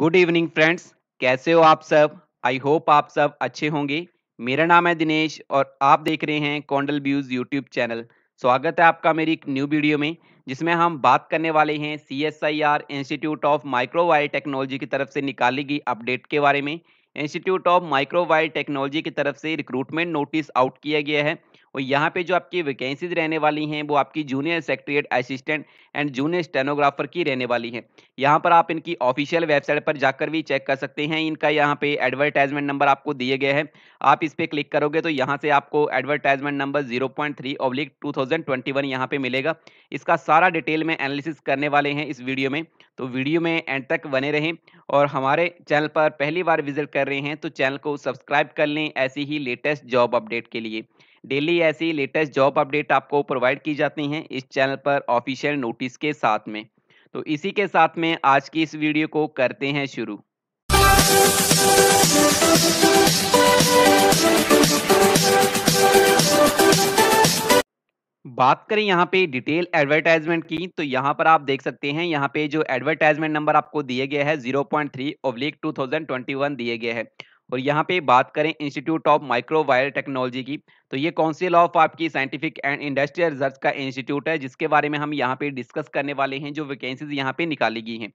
good evening friends कैसे हो आप सब आई होप आप सब अच्छे होंगे मेरा नाम है दिनेश और आप देख रहे हैं कॉन्डल व्यूज यूट्यूब चैनल स्वागत है आपका मेरी एक न्यू वीडियो में जिसमें हम बात करने वाले हैं C S I R institute of microbial technology की तरफ से निकाली गई अपडेट के बारे में इंस्टीट्यूट ऑफ माइक्रोवायर टेक्नोलॉजी की तरफ से रिक्रूटमेंट नोटिस आउट किया गया है और यहाँ पे जो आपकी वैकेंसीज रहने वाली हैं वो आपकी junior secretariat assistant and junior stenographer की रहने वाली है यहाँ पर आप इनकी ऑफिशियल वेबसाइट पर जाकर भी चेक कर सकते हैं इनका यहाँ पे एडवर्टाइजमेंट नंबर आपको दिए गए हैं आप इस पर क्लिक करोगे तो यहाँ से आपको advertisement number zero point three oblique two thousand twenty one यहाँ पे मिलेगा इसका सारा डिटेल में एनालिसिस करने वाले हैं इस वीडियो में तो वीडियो में एंड तक बने रहें और हमारे चैनल पर पहली बार विजिट कर रहे हैं तो चैनल को सब्सक्राइब कर लें ऐसी ही लेटेस्ट जॉब अपडेट के लिए डेली ऐसी लेटेस्ट जॉब अपडेट आपको प्रोवाइड की जाती हैं इस चैनल पर ऑफिशियल नोटिस के साथ में तो इसी के साथ में आज की इस वीडियो को करते हैं शुरू बात करें यहाँ पे डिटेल एडवर्टाइजमेंट की तो यहाँ पर आप देख सकते हैं यहाँ पे जो एडवर्टाइजमेंट नंबर आपको दिए गए हैं 0.3 पॉइंट थ्री ओवलीक टू दिए गए है और यहाँ पे बात करें इंस्टीट्यूट ऑफ माइक्रोवायर टेक्नोलॉजी की तो ये काउंसिल ऑफ आपकी साइंटिफिक एंड इंडस्ट्रियल रिसर्च का इंस्टीट्यूट है जिसके बारे में हम यहाँ पे डिस्कस करने वाले हैं जो वैकेंसीज यहाँ पे निकाली गई हैं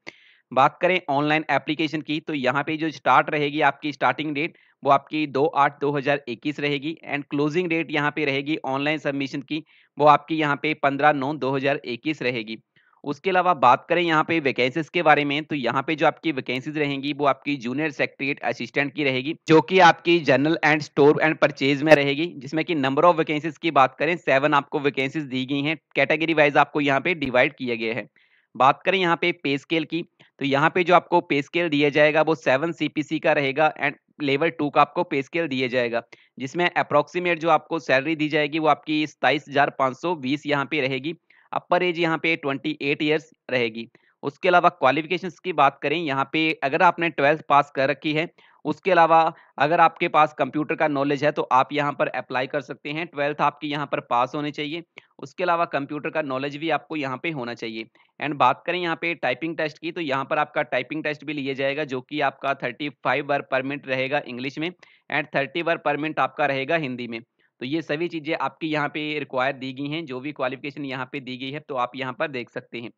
बात करें ऑनलाइन एप्लीकेशन की तो यहाँ पे जो स्टार्ट रहेगी आपकी स्टार्टिंग डेट वो आपकी दो आठ दो हज़ार इक्कीस रहेगी एंड क्लोजिंग डेट यहाँ पे रहेगी ऑनलाइन सबमिशन की वो आपकी यहाँ पे पंद्रह नौ दो हज़ार इक्कीस रहेगी उसके अलावा बात करें यहाँ पे वैकेंसीज के बारे में तो यहाँ पे जो आपकी वैकेंसीज रहेंगी वो आपकी जूनियर सेक्रेटरीट असिस्टेंट की रहेगी जो कि आपकी general and store and purchase में रहेगी जिसमें कि नंबर ऑफ वैकेंसीज की बात करें सेवन आपको वैकेंसीज दी गई हैं कैटेगरी वाइज आपको यहाँ पे डिवाइड किया गया है बात करें यहाँ पे पे स्केल की तो यहाँ पे जो आपको पे स्केल दिया जाएगा वो सेवन सी का रहेगा एंड लेवल टू का आपको पे स्केल दिया जाएगा जिसमें अप्रोक्सीमेट जो आपको सैलरी दी जाएगी वो आपकी सताईस हजार पाँच सौ बीस यहाँ पे रहेगी अपर एज यहाँ पे 28 एट ईयर्स रहेगी उसके अलावा क्वालिफिकेशन की बात करें यहाँ पे अगर आपने ट्वेल्थ पास कर रखी है उसके अलावा अगर आपके पास कंप्यूटर का नॉलेज है तो आप यहाँ पर अप्लाई कर सकते हैं ट्वेल्थ आपकी यहाँ पर पास होने चाहिए उसके अलावा कंप्यूटर का नॉलेज भी आपको यहाँ पे होना चाहिए एंड बात करें यहाँ पे टाइपिंग टेस्ट की तो यहाँ पर आपका टाइपिंग टेस्ट भी लिया जाएगा जो कि आपका थर्टी फाइव बार पर मिनट रहेगा इंग्लिश में एंड थर्टी बार पर मिनट आपका रहेगा हिंदी में तो ये सभी चीज़ें आपकी यहाँ पे रिक्वायर दी गई हैं जो भी क्वालिफिकेशन यहाँ पे दी गई है तो आप यहाँ पर देख सकते हैं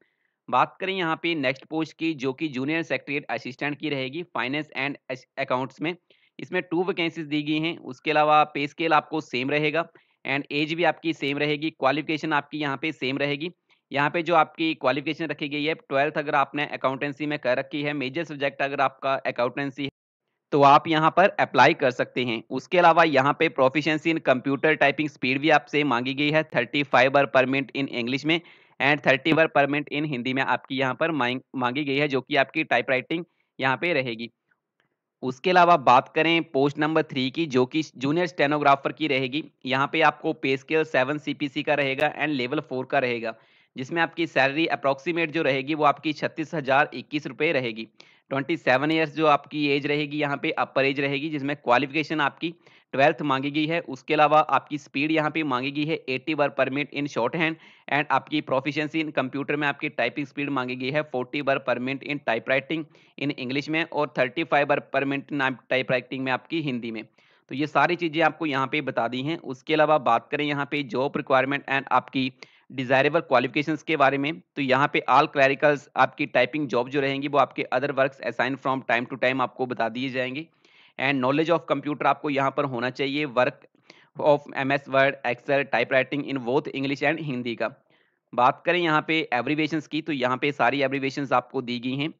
बात करें यहाँ पे नेक्स्ट पोस्ट की जो कि जूनियर सेक्रेटरी असिस्टेंट की रहेगी फाइनेंस एंड अकाउंट्स में इसमें टू वैकेंसीज दी गई हैं उसके अलावा पे स्केल आपको सेम रहेगा एंड एज भी आपकी सेम रहेगी क्वालिफिकेशन आपकी यहाँ पे सेम रहेगी यहाँ पे जो आपकी क्वालिफिकेशन रखी गई है ट्वेल्थ अगर आपने अकाउंटेंसी में कर रखी है मेजर सब्जेक्ट अगर आपका अकाउंटेंसी तो आप यहाँ पर अप्लाई कर सकते हैं उसके अलावा यहाँ पे proficiency in computer typing speed भी आपसे मांगी गई है thirty five per minute in English में and thirty word per minute इन हिंदी में आपकी यहाँ पर मांगी गई है जो कि आपकी टाइप राइटिंग यहाँ पे रहेगी उसके अलावा बात करें पोस्ट नंबर थ्री की जो कि जूनियर स्टेनोग्राफर की रहेगी यहाँ पे आपको पे स्केल सेवन सी का रहेगा एंड लेवल फोर का रहेगा जिसमें आपकी सैलरी अप्रॉक्सीमेट जो रहेगी वो आपकी छत्तीस हज़ार इक्कीस रुपये रहेगी ट्वेंटी सेवन ईयर्स जो आपकी एज रहेगी यहाँ पे अपर एज रहेगी जिसमें क्वालिफिकेशन आपकी ट्वेल्थ मांगी गई है उसके अलावा आपकी स्पीड यहाँ पे मांगी गई है eighty work permit in shorthand and आपकी प्रोफिशिएंसी इन कंप्यूटर में आपकी टाइपिंग स्पीड मांगी गई है forty work permit in typewriting in English में और thirty five work permit in typewriting में आपकी हिंदी में तो ये सारी चीज़ें आपको यहाँ पे बता दी हैं उसके अलावा बात करें यहाँ पे जॉब रिक्वायरमेंट एंड आपकी डिजायरेबल क्वालिफिकेशंस के बारे में तो यहाँ पे आल क्लैरिकल्स आपकी टाइपिंग जॉब जो रहेंगी वो आपके other works assign from time to time आपको बता दिए जाएंगे एंड नॉलेज ऑफ कंप्यूटर आपको यहाँ पर होना चाहिए work of M S Word Excel typewriting in both English and Hindi का बात करें यहाँ पे एब्रीवेशन की तो यहाँ पे सारी एब्रीवेशन आपको दी गई हैं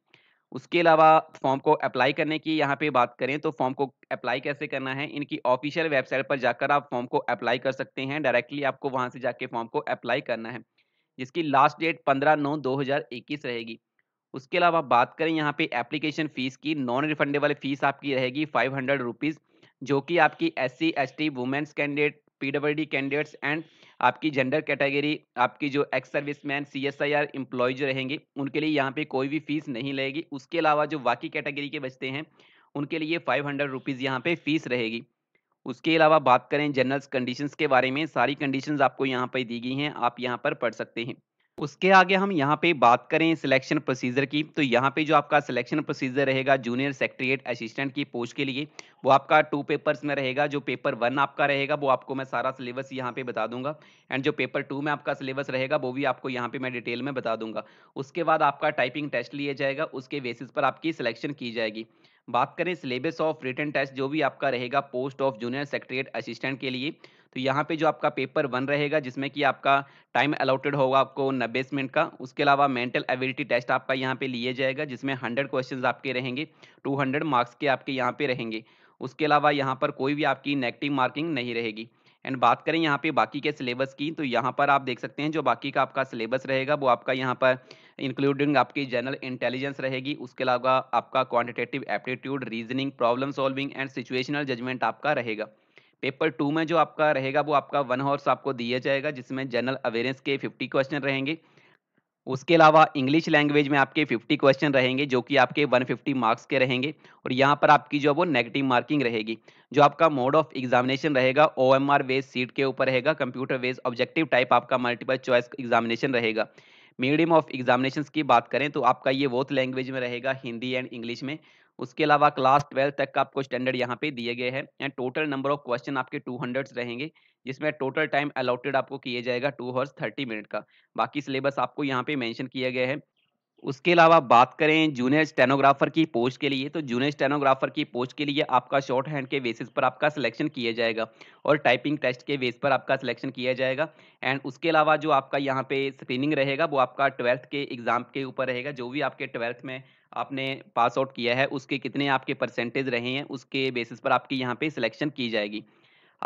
उसके अलावा फॉर्म को अप्लाई करने की यहाँ पे बात करें तो फॉर्म को अप्लाई कैसे करना है इनकी ऑफिशियल वेबसाइट पर जाकर आप फॉर्म को अप्लाई कर सकते हैं डायरेक्टली आपको वहाँ से जाके फॉर्म को अप्लाई करना है जिसकी लास्ट डेट पंद्रह नौ दो हज़ार इक्कीस रहेगी उसके अलावा बात करें यहाँ पे एप्लीकेशन फ़ीस की नॉन रिफंडेबल फ़ीस आपकी रहेगी फाइव हंड्रेड रुपीज़ जो कि आपकी S C S T women's candidate P D candidates and आपकी जेंडर कैटेगरी आपकी जो ex serviceman C S I R employ जो रहेंगे उनके लिए यहाँ पे कोई भी फीस नहीं लगेगी उसके अलावा जो बाकी कैटेगरी के बचते हैं उनके लिए फाइव हंड्रेड रुपीज़ यहाँ पर फीस रहेगी उसके अलावा बात करें जनरल कंडीशंस के बारे में सारी कंडीशंस आपको यहाँ पर दी गई हैं आप यहाँ पर पढ़ सकते हैं उसके आगे हम यहाँ पे बात करें सिलेक्शन प्रोसीजर की तो यहाँ पे जो आपका सिलेक्शन प्रोसीजर रहेगा जूनियर सेक्रेटरीट असिस्टेंट की पोस्ट के लिए वो आपका टू पेपर्स में रहेगा जो पेपर वन आपका रहेगा वो आपको मैं सारा सिलेबस यहाँ पे बता दूंगा एंड जो पेपर टू में आपका सिलेबस रहेगा वो भी आपको यहाँ पे मैं डिटेल में बता दूंगा उसके बाद आपका टाइपिंग टेस्ट लिया जाएगा उसके बेसिस पर आपकी सिलेक्शन की जाएगी बात करें सिलेबस ऑफ रिटर्न टेस्ट जो भी आपका रहेगा post of junior secretariat assistant के लिए तो यहाँ पे जो आपका पेपर वन रहेगा जिसमें कि आपका टाइम अलाउटेड होगा आपको नब्बे मिनट का उसके अलावा मेंटल एबिलिटी टेस्ट आपका यहाँ पे लिए जाएगा जिसमें हंड्रेड क्वेश्चन आपके रहेंगे टू हंड्रेड मार्क्स के आपके यहाँ पे रहेंगे उसके अलावा यहाँ पर कोई भी आपकी नेगेटिव मार्किंग नहीं रहेगी एंड बात करें यहाँ पे बाकी के सिलेबस की तो यहाँ पर आप देख सकते हैं जो बाकी का आपका सिलेबस रहेगा वो आपका यहाँ पर इंक्लूडिंग आपकी जनरल इंटेलिजेंस रहेगी उसके अलावा आपका quantitative aptitude reasoning problem solving and situational judgement आपका रहेगा पेपर टू में जो आपका रहेगा वो आपका वन हॉर्स आपको दिया जाएगा जिसमें जनरल अवेयरनेस के फिफ्टी क्वेश्चन रहेंगे उसके अलावा इंग्लिश लैंग्वेज में आपके 50 क्वेश्चन रहेंगे जो कि आपके 150 मार्क्स के रहेंगे और यहाँ पर आपकी जो है वो नेगेटिव मार्किंग रहेगी जो आपका मोड ऑफ एग्जामिनेशन रहेगा ओ एम आर वेज सीट के ऊपर रहेगा कंप्यूटर वेज ऑब्जेक्टिव टाइप आपका मल्टीपल चॉइस एग्जामिनेशन रहेगा मीडियम ऑफ एग्जामिनेशन की बात करें तो आपका ये वोथ लैंग्वेज में रहेगा हिंदी एंड इंग्लिश में उसके अलावा क्लास ट्वेल्थ तक का आपको स्टैंडर्ड यहाँ पे दिए गए हैं and total number of question आपके टू हंड्रेड्स रहेंगे जिसमें टोटल टाइम अलॉटेड आपको किया जाएगा टू हॉर्स थर्टी मिनट का बाकी सिलेबस आपको यहाँ पे मेंशन किया गया है उसके अलावा बात करें जूनियर स्टेनोग्राफर की पोस्ट के लिए तो जूनियर स्टेनोग्राफर की पोस्ट के लिए आपका शॉर्ट हैंड के बेसिस पर आपका सिलेक्शन किया जाएगा और टाइपिंग टेस्ट के बेस पर आपका सिलेक्शन किया जाएगा एंड उसके अलावा जो आपका यहाँ पे स्क्रीनिंग रहेगा वो आपका ट्वेल्थ के एग्ज़ाम के ऊपर रहेगा जो भी आपके ट्वेल्थ में आपने पास आउट किया है उसके कितने आपके परसेंटेज रहे हैं उसके बेसिस पर आपकी यहाँ पर सिलेक्शन की जाएगी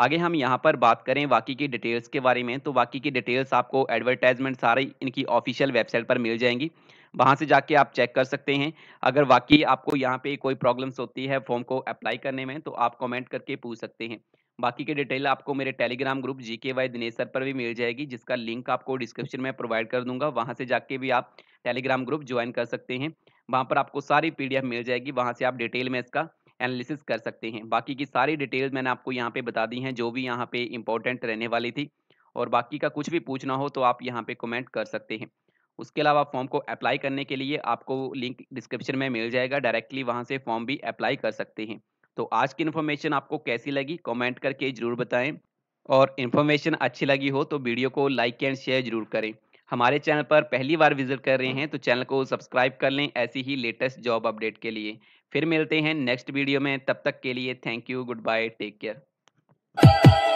आगे हम यहाँ पर बात करें बाकी की डिटेल्स के बारे में तो बाकी की डिटेल्स आपको एडवर्टाइजमेंट सारी इनकी ऑफिशियल वेबसाइट पर मिल जाएंगी वहाँ से जाके आप चेक कर सकते हैं अगर वाकई आपको यहाँ पे कोई प्रॉब्लम्स होती है फॉर्म को अप्लाई करने में तो आप कमेंट करके पूछ सकते हैं बाकी के डिटेल आपको मेरे टेलीग्राम ग्रुप जी के वाई दिनेसर पर भी मिल जाएगी जिसका लिंक आपको डिस्क्रिप्शन में प्रोवाइड कर दूंगा वहाँ से जाके भी आप टेलीग्राम ग्रुप ज्वाइन कर सकते हैं वहाँ पर आपको सारी पीडीएफ मिल जाएगी वहाँ से आप डिटेल में इसका एनालिसिस कर सकते हैं बाकी की सारी डिटेल मैंने आपको यहाँ पे बता दी हैं जो भी यहाँ पे इंपॉर्टेंट रहने वाली थी और बाकी का कुछ भी पूछना हो तो आप यहाँ पे कमेंट कर सकते हैं उसके अलावा फॉर्म को अप्लाई करने के लिए आपको लिंक डिस्क्रिप्शन में मिल जाएगा डायरेक्टली वहाँ से फॉर्म भी अप्लाई कर सकते हैं तो आज की इन्फॉर्मेशन आपको कैसी लगी कमेंट करके ज़रूर बताएं और इन्फॉर्मेशन अच्छी लगी हो तो वीडियो को लाइक एंड शेयर जरूर करें हमारे चैनल पर पहली बार विजिट कर रहे हैं तो चैनल को सब्सक्राइब कर लें ऐसी ही लेटेस्ट जॉब अपडेट के लिए फिर मिलते हैं नेक्स्ट वीडियो में तब तक के लिए thank you goodbye take care